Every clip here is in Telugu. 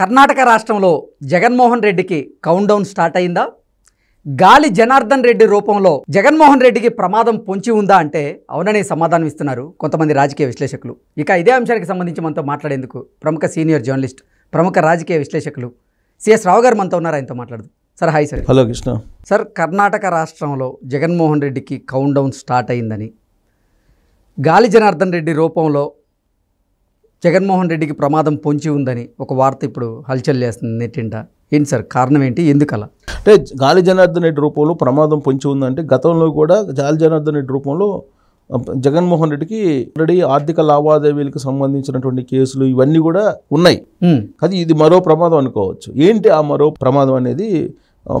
కర్ణాటక రాష్ట్రంలో జగన్మోహన్ రెడ్డికి కౌంటడౌన్ స్టార్ట్ అయిందా గాలి జనార్దన్ రెడ్డి రూపంలో జగన్మోహన్ రెడ్డికి ప్రమాదం పొంచి ఉందా అంటే అవుననే సమాధానం ఇస్తున్నారు కొంతమంది రాజకీయ విశ్లేషకులు ఇక ఇదే అంశానికి సంబంధించి మనతో మాట్లాడేందుకు ప్రముఖ సీనియర్ జర్నలిస్ట్ ప్రముఖ రాజకీయ విశ్లేషకులు సిఎస్ రావు గారు మనతో ఉన్నారు ఆయనతో మాట్లాడదు sir hi sir hello Krishna sir Karnataka రాష్ట్రంలో జగన్మోహన్ రెడ్డికి డౌన్ స్టార్ట్ అయిందని గాలి జనార్దన్ రెడ్డి రూపంలో జగన్మోహన్ రెడ్డికి ప్రమాదం పొంచి ఉందని ఒక వార్త ఇప్పుడు హల్చల్ చేస్తుంది నెట్టింట ఏంటి సార్ కారణం ఏంటి ఎందుకలా అంటే గాలి జనార్దన్ రెడ్డి రూపంలో ప్రమాదం పొంచి ఉందంటే గతంలో కూడా గాలి జనార్దన్ రెడ్డి రూపంలో జగన్మోహన్ రెడ్డికి ఆల్రెడీ ఆర్థిక లావాదేవీలకు సంబంధించినటువంటి కేసులు ఇవన్నీ కూడా ఉన్నాయి అది ఇది మరో ప్రమాదం అనుకోవచ్చు ఏంటి ఆ మరో ప్రమాదం అనేది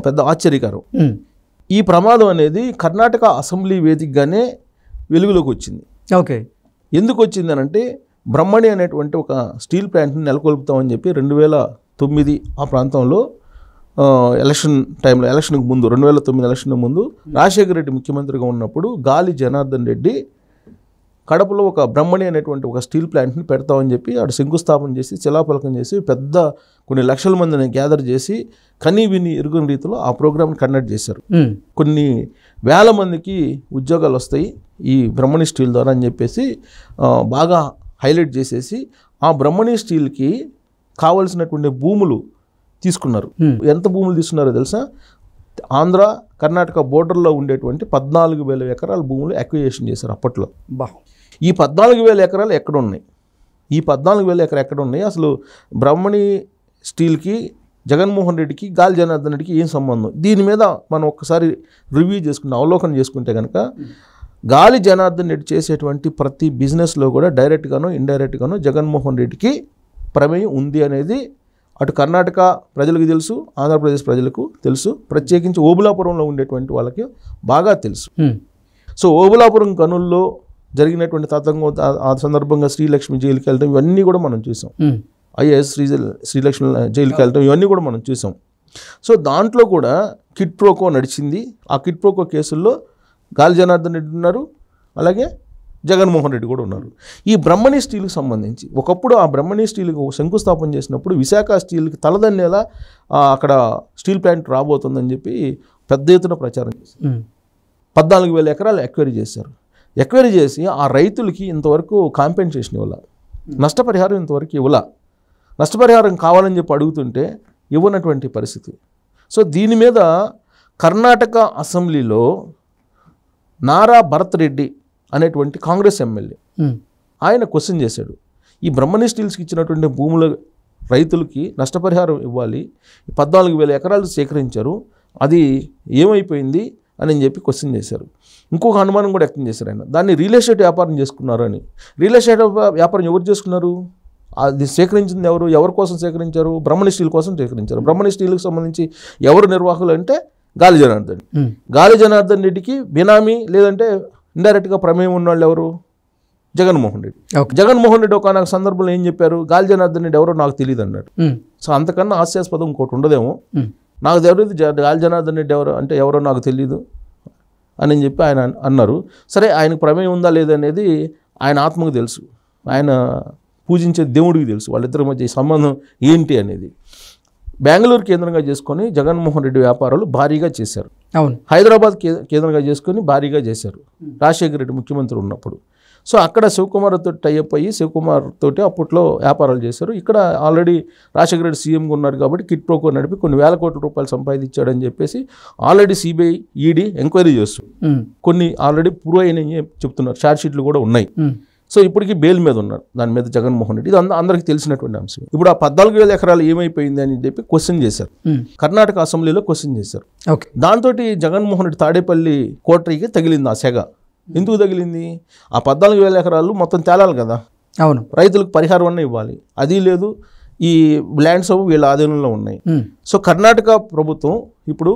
పెద్ద ఆశ్చర్యకరం ఈ ప్రమాదం అనేది కర్ణాటక అసెంబ్లీ వేదికగానే వెలుగులోకి వచ్చింది ఓకే ఎందుకు వచ్చిందనంటే బ్రహ్మణి అనేటువంటి ఒక స్టీల్ ప్లాంట్ని నెలకొల్పుతామని చెప్పి రెండు వేల తొమ్మిది ఆ ప్రాంతంలో ఎలక్షన్ టైంలో ఎలక్షన్కి ముందు రెండు వేల తొమ్మిది ఎలక్షన్ ముందు రాజశేఖర రెడ్డి ముఖ్యమంత్రిగా ఉన్నప్పుడు గాలి జనార్దన్ రెడ్డి కడపలో ఒక బ్రహ్మణి అనేటువంటి ఒక స్టీల్ ప్లాంట్ని పెడతామని చెప్పి అటు శంకుస్థాపన చేసి శిలాపలకం చేసి పెద్ద కొన్ని లక్షల మందిని గ్యాదర్ చేసి కనీ విని ఇరుగుని రీతిలో ఆ ప్రోగ్రామ్ని కండక్ట్ చేశారు కొన్ని వేల మందికి ఉద్యోగాలు వస్తాయి ఈ బ్రహ్మణి స్టీల్ ద్వారా అని చెప్పేసి బాగా హైలైట్ చేసేసి ఆ బ్రహ్మణి స్టీల్కి కావలసినటువంటి భూములు తీసుకున్నారు ఎంత భూములు తీసుకున్నారో తెలుసా ఆంధ్ర కర్ణాటక బోర్డర్లో ఉండేటువంటి పద్నాలుగు వేల ఎకరాల భూములు అక్విజేషన్ చేశారు అప్పట్లో బా ఈ పద్నాలుగు వేల ఎకరాలు ఎక్కడ ఉన్నాయి ఈ పద్నాలుగు వేల ఎకరాలు ఎక్కడ ఉన్నాయి అసలు బ్రహ్మణి స్టీల్కి జగన్మోహన్ రెడ్డికి గాలి జనార్దన్ రెడ్డికి ఏం సంబంధం దీని మీద మనం ఒక్కసారి రివ్యూ చేసుకుంటే అవలోకనం చేసుకుంటే కనుక గాలి జనార్దన్ రెడ్డి చేసేటువంటి ప్రతి బిజినెస్లో కూడా డైరెక్ట్గాను ఇండైరెక్ట్గానో జగన్మోహన్ రెడ్డికి ప్రమేయం ఉంది అనేది అటు కర్ణాటక ప్రజలకు తెలుసు ఆంధ్రప్రదేశ్ ప్రజలకు తెలుసు ప్రత్యేకించి ఓబులాపురంలో ఉండేటువంటి వాళ్ళకి బాగా తెలుసు సో ఓబులాపురం కనుల్లో జరిగినటువంటి తతంగం ఆ సందర్భంగా శ్రీలక్ష్మి జైలుకి వెళ్ళడం ఇవన్నీ కూడా మనం చూసాం ఐఏఎస్ శ్రీ శ్రీలక్ష్మి జైలుకి వెళ్ళడం ఇవన్నీ కూడా మనం చూసాం సో దాంట్లో కూడా కిట్ ప్రోకో నడిచింది ఆ కిట్ ప్రోకో కేసుల్లో గాలి జనార్దన్ రెడ్డి ఉన్నారు అలాగే జగన్మోహన్ రెడ్డి కూడా ఉన్నారు ఈ బ్రహ్మణి స్టీల్కి సంబంధించి ఒకప్పుడు ఆ బ్రహ్మణి స్టీల్కి శంకుస్థాపన చేసినప్పుడు విశాఖ స్టీల్కి తలదన్నేలా అక్కడ స్టీల్ ప్లాంట్ రాబోతుందని చెప్పి పెద్ద ఎత్తున ప్రచారం చేశారు పద్నాలుగు వేల ఎకరాలు ఎక్వైరీ చేశారు ఎక్వైరీ చేసి ఆ రైతులకి ఇంతవరకు కాంపెన్సేషన్ ఇవ్వాలి నష్టపరిహారం ఇంతవరకు ఇవ్వాల నష్టపరిహారం కావాలని చెప్పి అడుగుతుంటే ఇవ్వనటువంటి పరిస్థితి సో దీని మీద కర్ణాటక అసెంబ్లీలో నారా భరత్ రెడ్డి అనేటువంటి కాంగ్రెస్ ఎమ్మెల్యే ఆయన క్వశ్చన్ చేశాడు ఈ బ్రహ్మణి స్టీల్స్కి ఇచ్చినటువంటి భూముల రైతులకి నష్టపరిహారం ఇవ్వాలి పద్నాలుగు వేల ఎకరాలు సేకరించారు అది ఏమైపోయింది అని చెప్పి క్వశ్చన్ చేశారు ఇంకొక అనుమానం కూడా వ్యక్తం చేశారు ఆయన దాన్ని రియల్ ఎస్టేట్ వ్యాపారం చేసుకున్నారు అని రియల్ ఎస్టేట్ వ్యాపారం ఎవరు చేసుకున్నారు అది సేకరించింది ఎవరు ఎవరి కోసం సేకరించారు బ్రహ్మణి స్టీల్ కోసం సేకరించారు బ్రహ్మణి స్టీల్కి సంబంధించి ఎవరు నిర్వాహకులు అంటే గాలి జనార్దన్ గాలి జనార్దన్ రెడ్డికి బినామీ లేదంటే ఇండైరెక్ట్గా ప్రమేయం ఉన్నవాళ్ళు ఎవరు జగన్మోహన్ రెడ్డి జగన్మోహన్ రెడ్డి ఒక నాకు సందర్భంలో ఏం చెప్పారు గాలి జనార్దన్ రెడ్డి ఎవరో నాకు తెలియదు అన్నాడు సో అంతకన్నా హాస్యాస్పదం ఇంకోటి ఉండదేమో నాకు తెలియదు గాలి జనార్దన్ రెడ్డి ఎవరో అంటే ఎవరో నాకు తెలియదు అని చెప్పి ఆయన అన్నారు సరే ఆయనకు ప్రమేయం ఉందా లేదనేది ఆయన ఆత్మకు తెలుసు ఆయన పూజించే దేవుడికి తెలుసు వాళ్ళిద్దరి మధ్య సంబంధం ఏంటి అనేది బెంగళూరు కేంద్రంగా చేసుకొని జగన్మోహన్ రెడ్డి వ్యాపారాలు భారీగా చేశారు అవును హైదరాబాద్ కేంద్రంగా చేసుకొని భారీగా చేశారు రాజశేఖర రెడ్డి ముఖ్యమంత్రి ఉన్నప్పుడు సో అక్కడ శివకుమార్ తోటి టైఅప్ అయ్యి శివకుమార్ తోటి అప్పట్లో వ్యాపారాలు చేశారు ఇక్కడ ఆల్రెడీ రాజశేఖర రెడ్డి సీఎంగా ఉన్నారు కాబట్టి కిట్ ప్రోకో నడిపి కొన్ని వేల కోట్ల రూపాయలు సంపాదించాడని చెప్పేసి ఆల్రెడీ సిబిఐ ఈడీ ఎంక్వైరీ చేస్తుంది కొన్ని ఆల్రెడీ పూర్వ అయినాయి చెప్తున్నారు షార్ట్ షీట్లు కూడా ఉన్నాయి సో ఇప్పటికీ బెయిల్ మీద ఉన్నారు దాని మీద జగన్మోహన్ రెడ్డి ఇది అందరికీ తెలిసినటువంటి అంశం ఇప్పుడు ఆ పద్నాలుగు వేల ఎకరాలు ఏమైపోయింది అని చెప్పి క్వశ్చన్ చేశారు hmm. కర్ణాటక అసెంబ్లీలో క్వశ్చన్ చేశారు దాంతో జగన్మోహన్ రెడ్డి తాడేపల్లి కోటరీకి తగిలింది ఆ సెగ ఎందుకు తగిలింది ఆ పద్నాలుగు వేల ఎకరాలు మొత్తం తేలాలి కదా అవును రైతులకు పరిహారం అన్న ఇవ్వాలి అది లేదు ఈ ల్యాండ్స్ వీళ్ళ ఆధీనంలో ఉన్నాయి hmm. సో కర్ణాటక ప్రభుత్వం ఇప్పుడు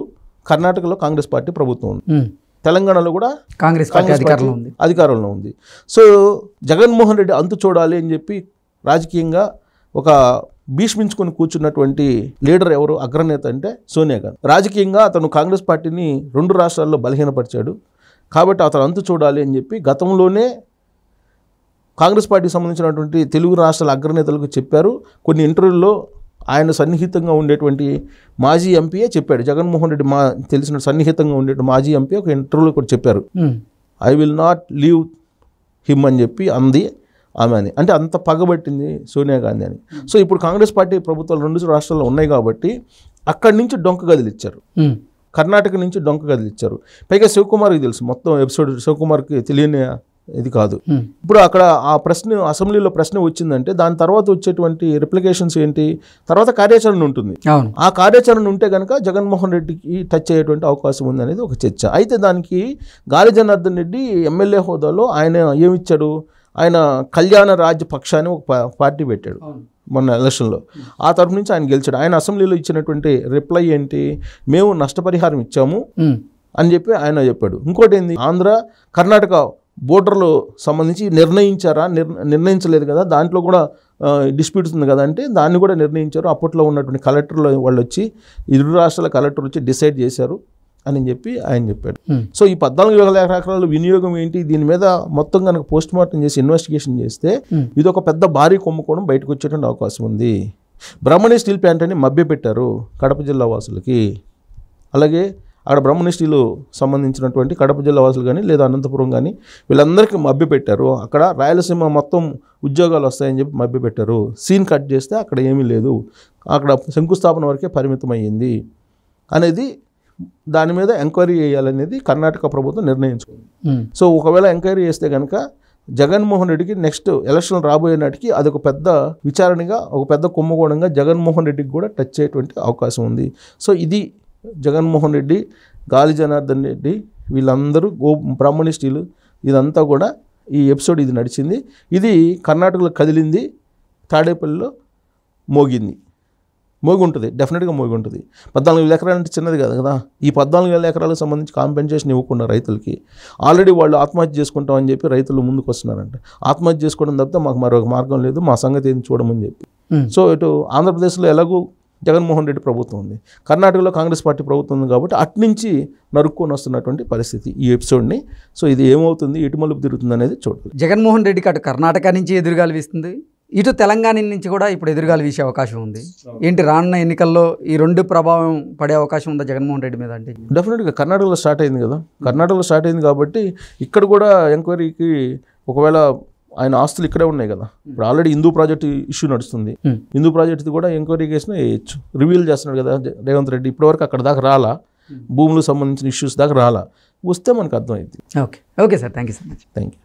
కర్ణాటకలో కాంగ్రెస్ పార్టీ ప్రభుత్వం ఉంది hmm. తెలంగాణలో కూడా కాంగ్రెస్ అధికారంలో ఉంది అధికారంలో ఉంది సో జగన్మోహన్ రెడ్డి అంతు చూడాలి అని చెప్పి రాజకీయంగా ఒక భీష్మించుకొని కూర్చున్నటువంటి లీడర్ ఎవరు అగ్రనేత అంటే సోనియా గాంధీ రాజకీయంగా అతను కాంగ్రెస్ పార్టీని రెండు రాష్ట్రాల్లో బలహీనపరిచాడు కాబట్టి అతను అంతు చూడాలి అని చెప్పి గతంలోనే కాంగ్రెస్ పార్టీకి సంబంధించినటువంటి తెలుగు రాష్ట్రాల అగ్రనేతలకు చెప్పారు కొన్ని ఇంటర్వ్యూల్లో ఆయన సన్నిహితంగా ఉండేటువంటి మాజీ ఎంపీయే చెప్పాడు జగన్మోహన్ రెడ్డి మా తెలిసిన సన్నిహితంగా ఉండే మాజీ ఎంపీ ఒక ఇంటర్వ్యూలో కూడా చెప్పారు I will not leave him అని చెప్పి అంది ఆమె అని అంటే అంత పగబట్టింది సోనియా గాంధీ అని సో ఇప్పుడు కాంగ్రెస్ పార్టీ ప్రభుత్వాలు రెండు రాష్ట్రాల్లో ఉన్నాయి కాబట్టి అక్కడి నుంచి డొంక గదిలిచ్చారు కర్ణాటక నుంచి డొంక గదిలిచ్చారు పైగా శివకుమార్కి తెలుసు మొత్తం ఎపిసోడ్ శివకుమార్కి తెలియని ఇది కాదు ఇప్పుడు అక్కడ ఆ ప్రశ్న అసెంబ్లీలో ప్రశ్న వచ్చిందంటే దాని తర్వాత వచ్చేటువంటి రిప్లికేషన్స్ ఏంటి తర్వాత కార్యాచరణ ఉంటుంది ఆ కార్యాచరణ ఉంటే కనుక జగన్మోహన్ రెడ్డికి టచ్ అయ్యేటువంటి అవకాశం ఉంది అనేది ఒక చర్చ అయితే దానికి గాలి జనార్దన్ రెడ్డి ఎమ్మెల్యే హోదాలో ఆయన ఏమిచ్చాడు ఆయన కళ్యాణ రాజ్యపక్ష అని ఒక పార్టీ పెట్టాడు మొన్న ఎలక్షన్లో ఆ తరఫు నుంచి ఆయన గెలిచాడు ఆయన అసెంబ్లీలో ఇచ్చినటువంటి రిప్లై ఏంటి మేము నష్టపరిహారం ఇచ్చాము అని చెప్పి ఆయన చెప్పాడు ఇంకోటి ఏంది ఆంధ్ర కర్ణాటక బోర్డర్లు సంబంధించి నిర్ణయించారా నిర్ణయించలేదు కదా దాంట్లో కూడా డిస్ప్యూట్స్ ఉంది కదా అంటే దాన్ని కూడా నిర్ణయించారు అప్పట్లో ఉన్నటువంటి కలెక్టర్లు వాళ్ళు వచ్చి ఇరు రాష్ట్రాల కలెక్టర్ వచ్చి డిసైడ్ చేశారు అని చెప్పి ఆయన చెప్పాడు సో ఈ పద్నాలుగు వేల ఎకరాల వినియోగం ఏంటి దీని మీద మొత్తం కనుక పోస్ట్ మార్టం చేసి ఇన్వెస్టిగేషన్ చేస్తే ఇది ఒక పెద్ద భారీ కొమ్ముకోవడం బయటకు వచ్చేటువంటి అవకాశం ఉంది బ్రహ్మణి స్టీల్ ప్లాంట్ అని మభ్యపెట్టారు కడప జిల్లా వాసులకి అలాగే అక్కడ బ్రహ్మనిష్ఠులు సంబంధించినటువంటి కడప జిల్లా వాసులు కానీ లేదా అనంతపురం కానీ వీళ్ళందరికీ మభ్య పెట్టారు అక్కడ రాయలసీమ మొత్తం ఉద్యోగాలు వస్తాయని చెప్పి మభ్య పెట్టారు సీన్ కట్ చేస్తే అక్కడ ఏమీ లేదు అక్కడ శంకుస్థాపన వరకే పరిమితమైంది అనేది దాని మీద ఎంక్వైరీ చేయాలనేది కర్ణాటక ప్రభుత్వం నిర్ణయించుకుంది సో ఒకవేళ ఎంక్వైరీ చేస్తే కనుక జగన్మోహన్ రెడ్డికి నెక్స్ట్ ఎలక్షన్ రాబోయే నాటికి అది ఒక పెద్ద విచారణగా ఒక పెద్ద కుంభకోణంగా జగన్మోహన్ రెడ్డికి కూడా టచ్ అయ్యేటువంటి అవకాశం ఉంది సో ఇది జగన్మోహన్ రెడ్డి గాలి జనార్దన్ రెడ్డి వీళ్ళందరూ గో బ్రాహ్మణిస్టులు ఇదంతా కూడా ఈ ఎపిసోడ్ ఇది నడిచింది ఇది కర్ణాటకలో కదిలింది తాడేపల్లిలో మోగింది మోగి ఉంటుంది డెఫినెట్గా మోగి ఉంటుంది పద్నాలుగు వేల ఎకరాలు అంటే చిన్నది కదా కదా ఈ పద్నాలుగు వేల ఎకరాలకు సంబంధించి కాంపెన్సేషన్ ఇవ్వకుండా రైతులకి ఆల్రెడీ వాళ్ళు ఆత్మహత్య చేసుకుంటాం అని చెప్పి రైతులు ముందుకు వస్తున్నారంట ఆత్మహత్య చేసుకోవడం తప్ప మాకు మరొక మార్గం లేదు మా సంగతి ఏం చూడమని చెప్పి సో ఇటు ఆంధ్రప్రదేశ్లో ఎలాగూ జగన్మోహన్ రెడ్డి ప్రభుత్వం ఉంది కర్ణాటకలో కాంగ్రెస్ పార్టీ ప్రభుత్వం ఉంది కాబట్టి అట్నుంచి నరుక్కొని వస్తున్నటువంటి పరిస్థితి ఈ ఎపిసోడ్ని సో ఇది ఏమవుతుంది ఎటు మలుపు తిరుగుతుంది అనేది చూడాలి జగన్మోహన్ రెడ్డికి అటు కర్ణాటక నుంచి ఎదురుగాలు వీస్తుంది ఇటు తెలంగాణ నుంచి కూడా ఇప్పుడు ఎదురుగాలు వీసే అవకాశం ఉంది ఏంటి రానున్న ఎన్నికల్లో ఈ రెండు ప్రభావం పడే అవకాశం ఉందా జగన్మోహన్ రెడ్డి మీద అంటే డెఫినెట్గా కర్ణాటకలో స్టార్ట్ అయింది కదా కర్ణాటకలో స్టార్ట్ అయింది కాబట్టి ఇక్కడ కూడా ఎంక్వైరీకి ఒకవేళ ఆయన ఆస్తులు ఇక్కడే ఉన్నాయి కదా ఇప్పుడు ఆల్రెడీ హిందూ ప్రాజెక్ట్ ఇష్యూ నడుస్తుంది హిందూ ప్రాజెక్ట్ కూడా ఎంక్వైరీ చేసినా వేయచ్చు రివీల్ చేస్తున్నాడు కదా రేవంత్ రెడ్డి ఇప్పటివరకు అక్కడ దాకా రాలా భూములకు సంబంధించిన ఇష్యూస్ దాకా రాలా వస్తే మనకు అర్థమైంది okay okay sir thank you so much thank you